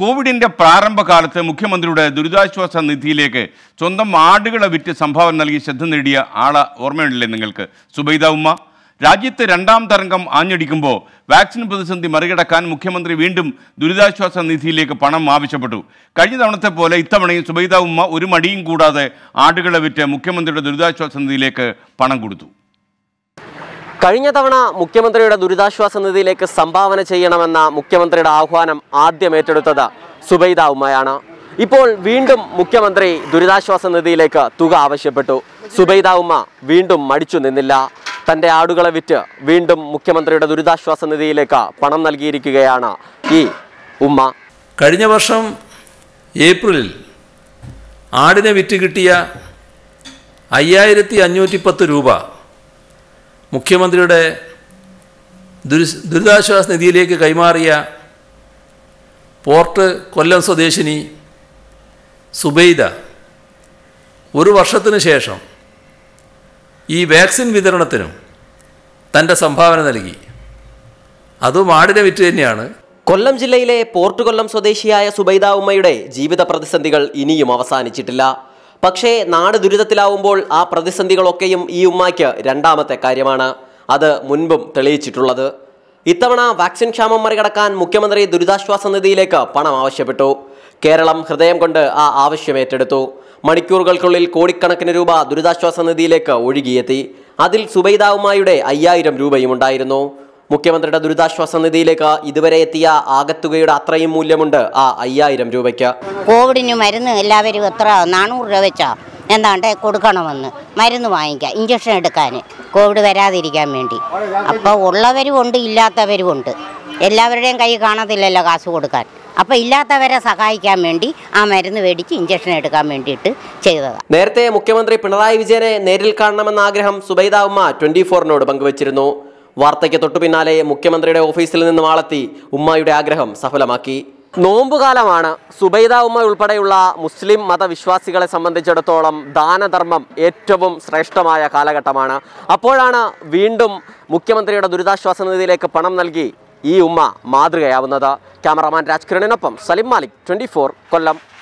കോവിഡിൻ്റെ പ്രാരംഭകാലത്ത് മുഖ്യമന്ത്രിയുടെ ദുരിതാശ്വാസ നിധിയിലേക്ക് സ്വന്തം ആടുകളെ വിറ്റ് സംഭാവന നൽകി ശ്രദ്ധ നേടിയ ആളെ ഓർമ്മയുണ്ടല്ലേ നിങ്ങൾക്ക് സുബൈദ ഉമ്മ രാജ്യത്ത് രണ്ടാം തരംഗം ആഞ്ഞടിക്കുമ്പോൾ വാക്സിൻ പ്രതിസന്ധി മറികടക്കാൻ മുഖ്യമന്ത്രി വീണ്ടും ദുരിതാശ്വാസ നിധിയിലേക്ക് പണം ആവശ്യപ്പെട്ടു കഴിഞ്ഞ തവണത്തെ പോലെ ഇത്തവണയും സുബൈദ ഉമ്മ ഒരു മടിയും കൂടാതെ ആടുകളെ വിറ്റ് മുഖ്യമന്ത്രിയുടെ ദുരിതാശ്വാസ നിധിയിലേക്ക് പണം കൊടുത്തു കഴിഞ്ഞ തവണ മുഖ്യമന്ത്രിയുടെ ദുരിതാശ്വാസ നിധിയിലേക്ക് സംഭാവന ചെയ്യണമെന്ന മുഖ്യമന്ത്രിയുടെ ആഹ്വാനം ആദ്യം ഏറ്റെടുത്തത് സുബൈദ ഉമ്മയാണ് ഇപ്പോൾ വീണ്ടും മുഖ്യമന്ത്രി ദുരിതാശ്വാസ നിധിയിലേക്ക് തുക ആവശ്യപ്പെട്ടു സുബൈദ ഉമ്മ വീണ്ടും മടിച്ചു നിന്നില്ല തൻ്റെ ആടുകളെ വിറ്റ് വീണ്ടും മുഖ്യമന്ത്രിയുടെ ദുരിതാശ്വാസ നിധിയിലേക്ക് പണം നൽകിയിരിക്കുകയാണ് ഈ ഉമ്മ കഴിഞ്ഞ വർഷം ഏപ്രിലിൽ ആടിനെ വിറ്റ് കിട്ടിയ അയ്യായിരത്തി അഞ്ഞൂറ്റി പത്ത് രൂപ മുഖ്യമന്ത്രിയുടെ ദുരി ദുരിതാശ്വാസ നിധിയിലേക്ക് കൈമാറിയ പോർട്ട് കൊല്ലം സ്വദേശിനി സുബൈദ ഒരു വർഷത്തിനു ശേഷം ഈ വാക്സിൻ വിതരണത്തിനും തൻ്റെ സംഭാവന നൽകി അതും ആടിനെ വിറ്റ് തന്നെയാണ് കൊല്ലം ജില്ലയിലെ പോർട്ട് കൊല്ലം സ്വദേശിയായ സുബൈദ ഉമ്മയുടെ ജീവിത പ്രതിസന്ധികൾ ഇനിയും അവസാനിച്ചിട്ടില്ല പക്ഷേ നാട് ദുരിതത്തിലാവുമ്പോൾ ആ പ്രതിസന്ധികളൊക്കെയും ഈ ഉമ്മയ്ക്ക് രണ്ടാമത്തെ കാര്യമാണ് അത് മുൻപും തെളിയിച്ചിട്ടുള്ളത് ഇത്തവണ വാക്സിൻ ക്ഷാമം മറികടക്കാൻ മുഖ്യമന്ത്രി ദുരിതാശ്വാസ നിധിയിലേക്ക് പണം ആവശ്യപ്പെട്ടു കേരളം ഹൃദയം കൊണ്ട് ആ ആവശ്യം ഏറ്റെടുത്തു മണിക്കൂറുകൾക്കുള്ളിൽ കോടിക്കണക്കിന് രൂപ ദുരിതാശ്വാസ നിധിയിലേക്ക് ഒഴുകിയെത്തി അതിൽ സുബൈദാവുമായുടെ അയ്യായിരം രൂപയും ഉണ്ടായിരുന്നു മുഖ്യമന്ത്രിയുടെ ദുരിതാശ്വാസ നിധിയിലേക്ക് ഇതുവരെ എത്തിയ ആകത്തുകയുടെ അത്രയും മൂല്യമുണ്ട് ആ അയ്യായിരം രൂപയ്ക്ക് കോവിഡിന് മരുന്ന് എല്ലാവരും എത്ര നാനൂറ് രൂപ വെച്ചാ എന്താണ്ട് കൊടുക്കണമെന്ന് മരുന്ന് വാങ്ങിക്കുക ഇഞ്ചക്ഷൻ എടുക്കാൻ കോവിഡ് വരാതിരിക്കാൻ വേണ്ടി അപ്പോൾ ഉള്ളവരും ഉണ്ട് ഇല്ലാത്തവരും ഉണ്ട് എല്ലാവരുടെയും കൈ കാണത്തില്ലല്ലോ കാശ് കൊടുക്കാൻ അപ്പോൾ ഇല്ലാത്തവരെ സഹായിക്കാൻ വേണ്ടി ആ മരുന്ന് മേടിച്ച് ഇഞ്ചക്ഷൻ എടുക്കാൻ വേണ്ടിയിട്ട് ചെയ്തതാണ് നേരത്തെ മുഖ്യമന്ത്രി പിണറായി വിജയനെ നേരിൽ കാണണമെന്ന ആഗ്രഹം സുബൈദ ഉമ്മ ട്വൻറ്റി ഫോറിനോട് പങ്കുവച്ചിരുന്നു വാർത്തയ്ക്ക് തൊട്ടു പിന്നാലെ മുഖ്യമന്ത്രിയുടെ ഓഫീസിൽ നിന്ന് വാളത്തി ഉമ്മയുടെ ആഗ്രഹം സഫലമാക്കി നോമ്പുകാലമാണ് സുബൈദ ഉമ്മ ഉൾപ്പെടെയുള്ള മുസ്ലിം മതവിശ്വാസികളെ സംബന്ധിച്ചിടത്തോളം ദാനധർമ്മം ഏറ്റവും ശ്രേഷ്ഠമായ കാലഘട്ടമാണ് അപ്പോഴാണ് വീണ്ടും മുഖ്യമന്ത്രിയുടെ ദുരിതാശ്വാസ നിധിയിലേക്ക് പണം നൽകി ഈ ഉമ്മ മാതൃകയാവുന്നത് ക്യാമറാമാൻ രാജ്കിരണിനൊപ്പം സലിം മാലിക് ട്വൻറ്റി കൊല്ലം